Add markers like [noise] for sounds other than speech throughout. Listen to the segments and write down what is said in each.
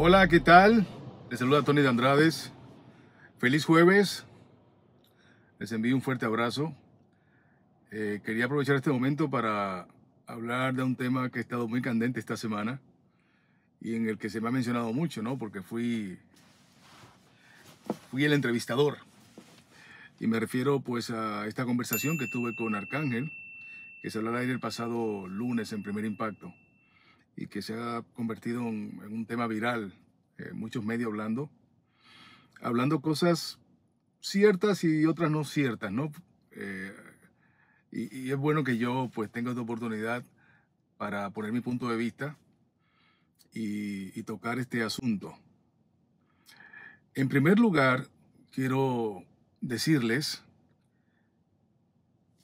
Hola, ¿qué tal? Les saluda Tony de Andrades. Feliz jueves. Les envío un fuerte abrazo. Eh, quería aprovechar este momento para hablar de un tema que ha estado muy candente esta semana y en el que se me ha mencionado mucho, ¿no? Porque fui, fui el entrevistador. Y me refiero pues a esta conversación que tuve con Arcángel, que se habló al el pasado lunes en Primer Impacto y que se ha convertido en, un tema viral, eh, muchos medios hablando, hablando cosas ciertas y otras no ciertas, ¿no? Eh, y, es bueno que yo pues tenga esta oportunidad para poner mi punto de vista y, y tocar este asunto. En primer lugar, quiero decirles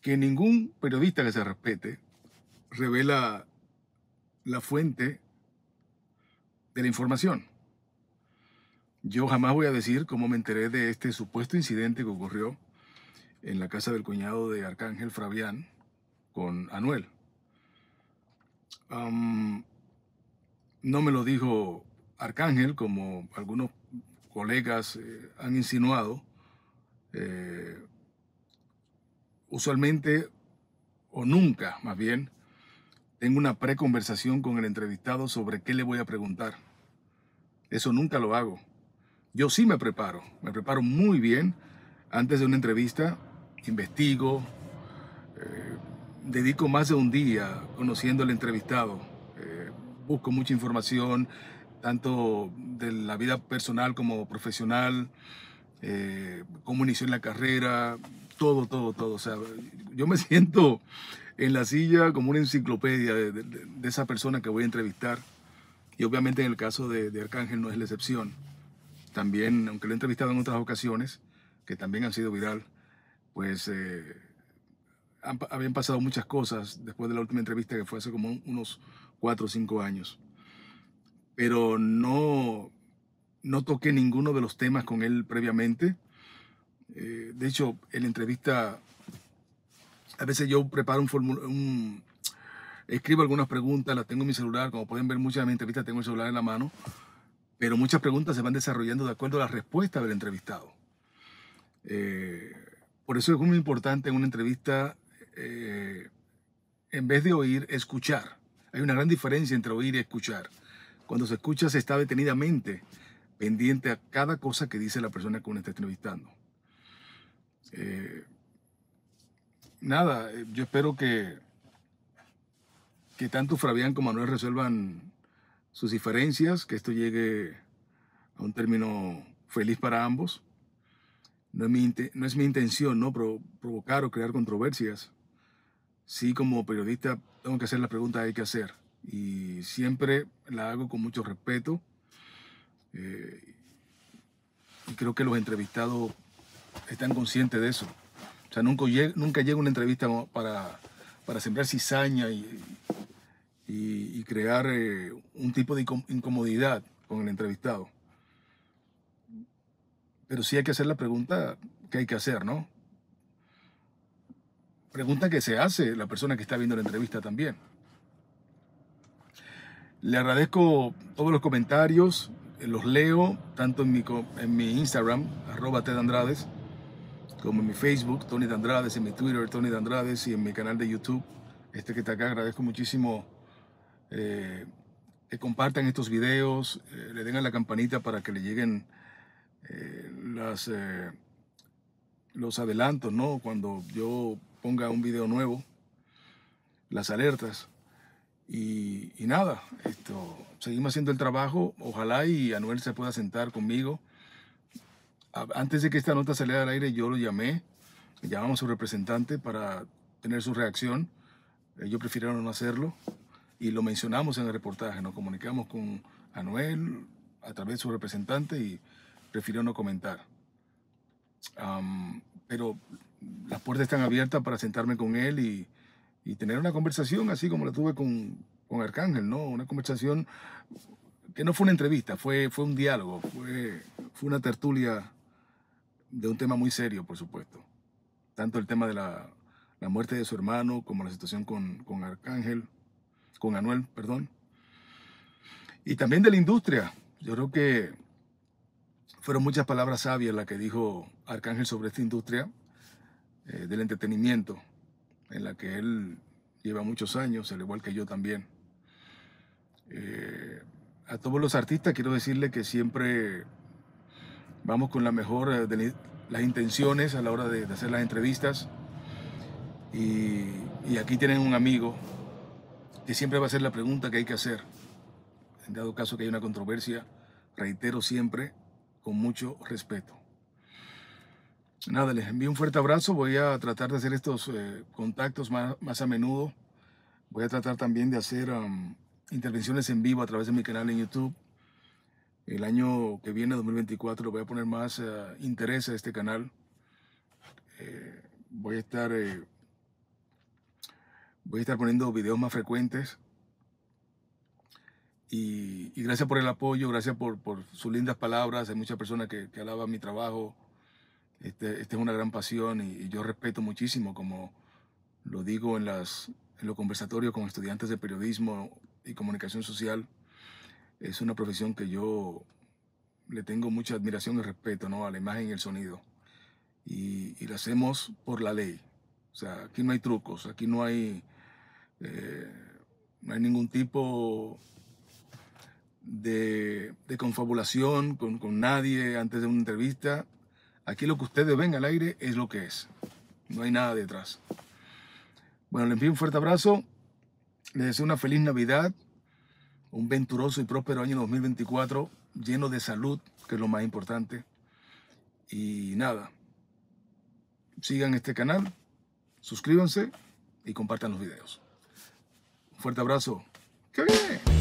que ningún periodista que se respete revela la fuente de la información. Yo jamás voy a decir cómo me enteré de este supuesto incidente que ocurrió en la casa del cuñado de Arcángel Fabián con Anuel. no me lo dijo Arcángel, como algunos colegas eh, han insinuado. Eh, usualmente, o nunca más bien, tengo una preconversación con el entrevistado sobre qué le voy a preguntar. Eso nunca lo hago. Yo sí me preparo, me preparo muy bien antes de una entrevista, investigo, eh, dedico más de un día conociendo al entrevistado, eh, busco mucha información, tanto de la vida personal como profesional, eh, cómo inició en la carrera, todo, todo, todo. O sea, yo me [laughs] siento en la silla como una enciclopedia de, esa persona que voy a entrevistar. Y obviamente en el caso de, Arcángel no es la excepción. También, aunque lo he entrevistado en otras ocasiones, que también han sido viral, pues eh, habían pasado muchas cosas después de la última entrevista que fue hace como unos cuatro o cinco años. Pero no, no toqué ninguno de los temas con él previamente. Eh, de hecho, en la entrevista a veces yo preparo un, un escribo algunas preguntas, las tengo en mi celular, como pueden ver muchas de mis entrevistas tengo el celular en la mano, pero muchas preguntas se van desarrollando de acuerdo a la respuesta del entrevistado. Eh, por eso es muy importante en una entrevista, eh, en vez de oír, escuchar. Hay una gran diferencia entre oír y escuchar. Cuando se escucha se está detenidamente pendiente a cada cosa que dice la persona que uno está entrevistando. Eh, nada, eh, yo espero que, que tanto Fabián como Manuel resuelvan sus diferencias, que esto llegue a un término feliz para ambos. No es mi, intención ¿no? provocar o crear controversias. Sí, como periodista tengo que hacer las preguntas que hay que hacer y siempre la hago con mucho respeto. Eh, y creo que los entrevistados están conscientes de eso. O sea, nunca, nunca llega una entrevista para, sembrar cizaña y, crear eh, un tipo de incomodidad con el entrevistado. Pero sí hay que hacer la pregunta que hay que hacer, ¿no? Pregunta que se hace la persona que está viendo la entrevista también. Le agradezco todos los comentarios, eh, los leo tanto en mi, en mi Instagram, arroba Ted Andrades, como en mi Facebook, Tony de Andrades, en mi Twitter, Tony de Andrades, y en mi canal de YouTube, este que está acá. Agradezco muchísimo eh, que compartan estos videos, eh, le den a la campanita para que le lleguen eh, las, los adelantos, ¿no? Cuando yo ponga un video nuevo, las alertas. Y, y, nada, esto, seguimos haciendo el trabajo. Ojalá y Anuel se pueda sentar conmigo antes de que esta nota saliera al aire, yo lo llamé, llamamos a su representante para tener su reacción. Ellos prefirieron no hacerlo y lo mencionamos en el reportaje. Nos comunicamos con Anuel a través de su representante y prefirió no comentar. pero las puertas están abiertas para sentarme con él y, y tener una conversación así como la tuve con, con, Arcángel, ¿no? Una conversación que no fue una entrevista, fue, fue un diálogo, fue, fue una tertulia de un tema muy serio, por supuesto. Tanto el tema de la, muerte de su hermano como la situación con, Arcángel, con Anuel, perdón. Y también de la industria. Yo creo que fueron muchas palabras sabias las que dijo Arcángel sobre esta industria eh, del entretenimiento, en la que él lleva muchos años, al igual que yo también. Eh, a todos los artistas quiero decirle que siempre vamos con la mejor eh, de las intenciones a la hora de, hacer las entrevistas. Y, aquí tienen un amigo que siempre va a hacer la pregunta que hay que hacer. En dado caso que hay una controversia, reitero siempre con mucho respeto. Nada, les envío un fuerte abrazo. Voy a tratar de hacer estos eh, contactos más, a menudo. Voy a tratar también de hacer intervenciones en vivo a través de mi canal en YouTube el año que viene, 2024, voy a poner más eh, interés a este canal. Eh, voy a estar... Eh, voy a estar poniendo videos más frecuentes. Y, gracias por el apoyo, gracias por, sus lindas palabras. Hay muchas personas que, alaban mi trabajo. Esta este es una gran pasión y, yo respeto muchísimo, como lo digo en, las, en los conversatorios con estudiantes de periodismo y comunicación social es una profesión que yo le tengo mucha admiración y respeto ¿no? a la imagen y el sonido. Y, lo hacemos por la ley. O sea, aquí no hay trucos, aquí no hay, eh, no hay ningún tipo de, confabulación con, con, nadie antes de una entrevista. Aquí lo que ustedes ven al aire es lo que es. No hay nada detrás. Bueno, les envío un fuerte abrazo. Les deseo una feliz Navidad un venturoso y próspero año 2024 lleno de salud, que es lo más importante. Y nada, sigan este canal, suscríbanse y compartan los videos. Un fuerte abrazo. ¡Qué bien!